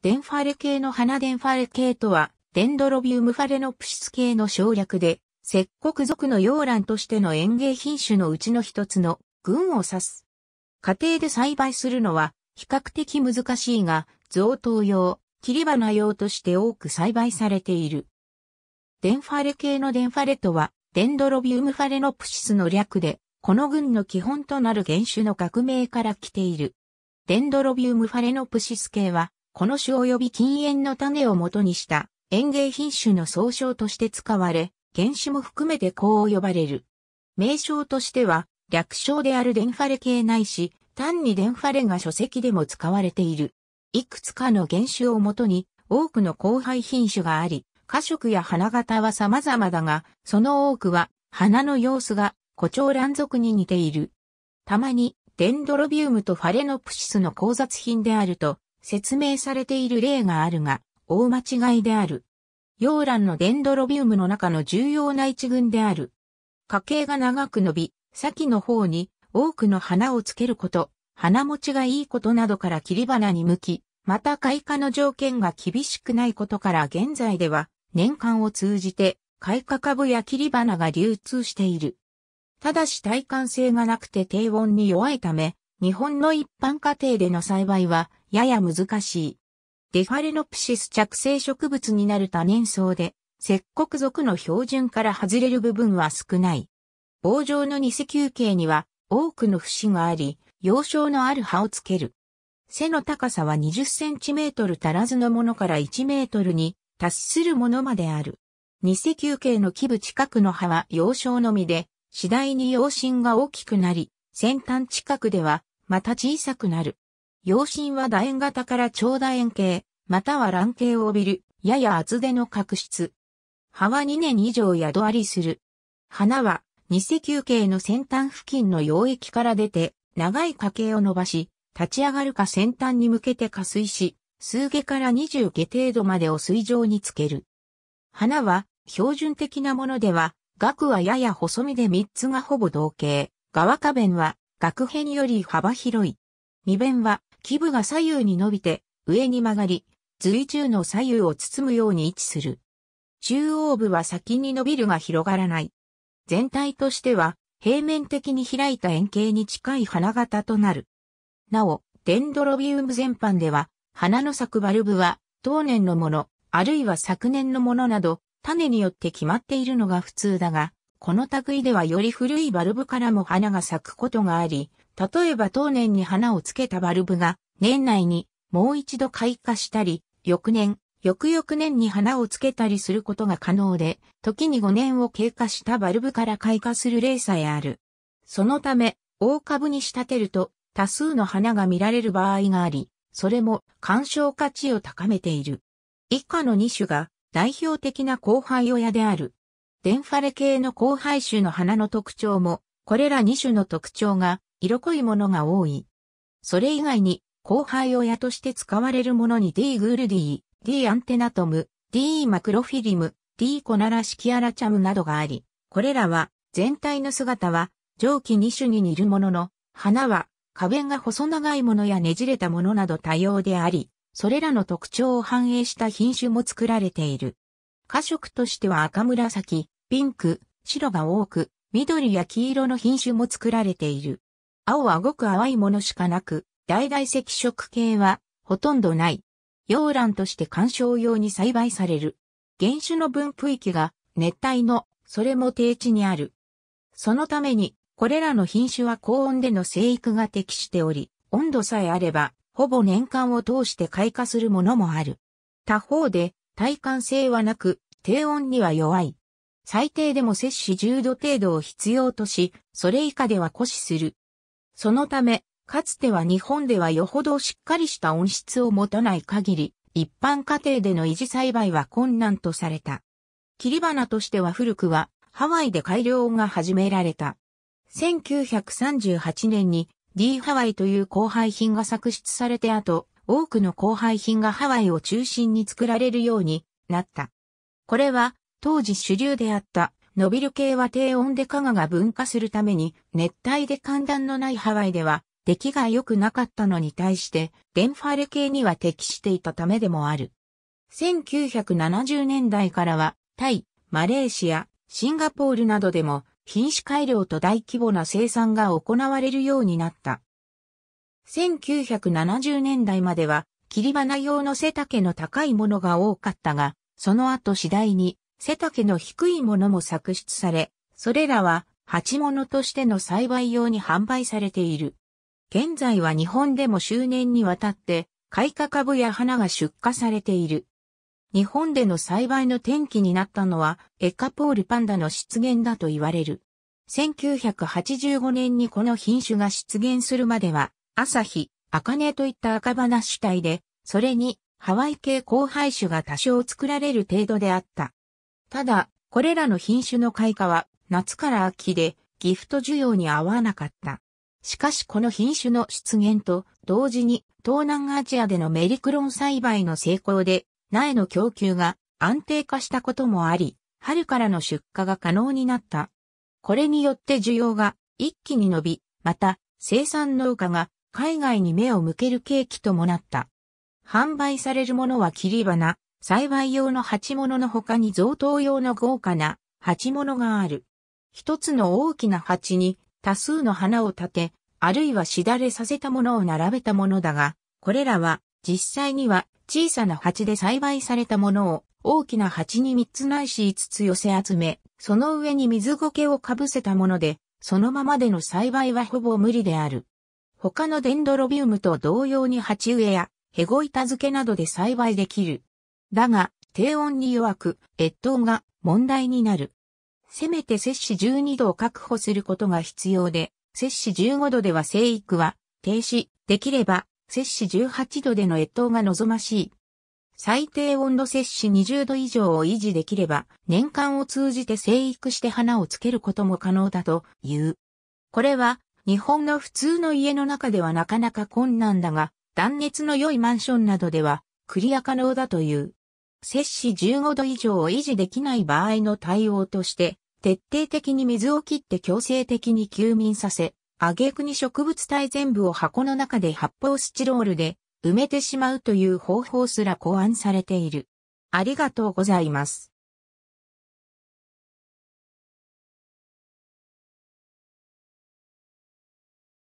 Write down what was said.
デンファレ系の花デンファレ系とは、デンドロビウムファレノプシス系の省略で、石国属の洋蘭としての園芸品種のうちの一つの群を指す。家庭で栽培するのは比較的難しいが、贈答用、切り花用として多く栽培されている。デンファレ系のデンファレとは、デンドロビウムファレノプシスの略で、この群の基本となる原種の学名から来ている。デンドロビウムファレノプシス系は、この種及び禁煙の種をもとにした園芸品種の総称として使われ、原種も含めてこう呼ばれる。名称としては、略称であるデンファレ系ないし、単にデンファレが書籍でも使われている。いくつかの原種をもとに、多くの交配品種があり、花色や花型は様々だが、その多くは、花の様子が、胡蝶蘭属に似ている。たまに、デンドロビウムとファレノプシスの交雑品であると、説明されている例があるが、大間違いである。溶卵のデンドロビウムの中の重要な一群である。花茎が長く伸び、先の方に多くの花をつけること、花持ちがいいことなどから切り花に向き、また開花の条件が厳しくないことから現在では年間を通じて開花株や切り花が流通している。ただし耐寒性がなくて低温に弱いため、日本の一般家庭での栽培はやや難しい。デファレノプシス着生植物になる多年草で、石黒属の標準から外れる部分は少ない。棒状の偽球形には多くの節があり、幼少のある葉をつける。背の高さは20センチメートル足らずのものから1メートルに達するものまである。偽球形の基部近くの葉は幼少のみで、次第に幼心が大きくなり、先端近くではまた小さくなる。陽心は楕円型から超楕円形、または卵形を帯びる、やや厚手の角質。葉は2年以上宿ありする。花は、二球形の先端付近の溶液から出て、長い花茎を伸ばし、立ち上がるか先端に向けて下水し、数下から20下程度までを水上につける。花は、標準的なものでは、額はやや細身で3つがほぼ同型。側花弁は、額辺より幅広い。未弁は、基部が左右に伸びて、上に曲がり、随中の左右を包むように位置する。中央部は先に伸びるが広がらない。全体としては、平面的に開いた円形に近い花形となる。なお、デンドロビウム全般では、花の咲くバルブは、当年のもの、あるいは昨年のものなど、種によって決まっているのが普通だが、この類ではより古いバルブからも花が咲くことがあり、例えば当年に花をつけたバルブが年内にもう一度開花したり、翌年、翌々年に花をつけたりすることが可能で、時に5年を経過したバルブから開花する例さえある。そのため、大株に仕立てると多数の花が見られる場合があり、それも鑑賞価値を高めている。以下の2種が代表的な後輩親である。デンファレ系の交配種の花の特徴も、これら2種の特徴が色濃いものが多い。それ以外に、交配親として使われるものに D. グルディ、D. アンテナトム、D. マクロフィリム、D. コナラシキアラチャムなどがあり、これらは全体の姿は上記2種に似るものの、花は花弁が細長いものやねじれたものなど多様であり、それらの特徴を反映した品種も作られている。花色としては赤紫、ピンク、白が多く、緑や黄色の品種も作られている。青はごく淡いものしかなく、大々赤色系はほとんどない。洋蘭として観賞用に栽培される。原種の分布域が熱帯の、それも低地にある。そのために、これらの品種は高温での生育が適しており、温度さえあれば、ほぼ年間を通して開花するものもある。他方で、耐寒性はなく、低温には弱い。最低でも摂氏10度程度を必要とし、それ以下では固死する。そのため、かつては日本ではよほどしっかりした温室を持たない限り、一般家庭での維持栽培は困難とされた。切り花としては古くは、ハワイで改良が始められた。1938年に D ハワイという交配品が作出されて後、多くの後輩品がハワイを中心に作られるようになった。これは当時主流であったノビル系は低温で加賀が分化するために熱帯で寒暖のないハワイでは出来が良くなかったのに対してデンファル系には適していたためでもある。1970年代からはタイ、マレーシア、シンガポールなどでも品種改良と大規模な生産が行われるようになった。1970年代までは切り花用の背丈の高いものが多かったが、その後次第に背丈の低いものも作出され、それらは鉢物としての栽培用に販売されている。現在は日本でも周年にわたって開花株や花が出荷されている。日本での栽培の転機になったのはエカポールパンダの出現だと言われる。1985年にこの品種が出現するまでは朝日、茜といった赤花主体で、それにハワイ系交配種が多少作られる程度であった。ただ、これらの品種の開花は夏から秋でギフト需要に合わなかった。しかしこの品種の出現と同時に東南アジアでのメリクロン栽培の成功で苗の供給が安定化したこともあり、春からの出荷が可能になった。これによって需要が一気に伸び、また生産農家が海外に目を向ける契機ともなった。販売されるものは切り花、栽培用の鉢物の他に贈答用の豪華な鉢物がある。一つの大きな鉢に多数の花を立て、あるいはしだれさせたものを並べたものだが、これらは実際には小さな鉢で栽培されたものを大きな鉢に3つないし5つ寄せ集め、その上に水苔をかぶせたもので、そのままでの栽培はほぼ無理である。他のデンドロビウムと同様に鉢植えやヘゴ板漬けなどで栽培できる。だが、低温に弱く、越冬が問題になる。せめて摂氏12度を確保することが必要で、摂氏15度では生育は停止できれば、摂氏18度での越冬が望ましい。最低温度摂氏20度以上を維持できれば、年間を通じて生育して花をつけることも可能だという。これは日本の普通の家の中ではなかなか困難だが、断熱の良いマンションなどでは、クリア可能だという。摂氏15度以上を維持できない場合の対応として、徹底的に水を切って強制的に休眠させ、挙句に植物体全部を箱の中で発泡スチロールで埋めてしまうという方法すら考案されている。ありがとうございます。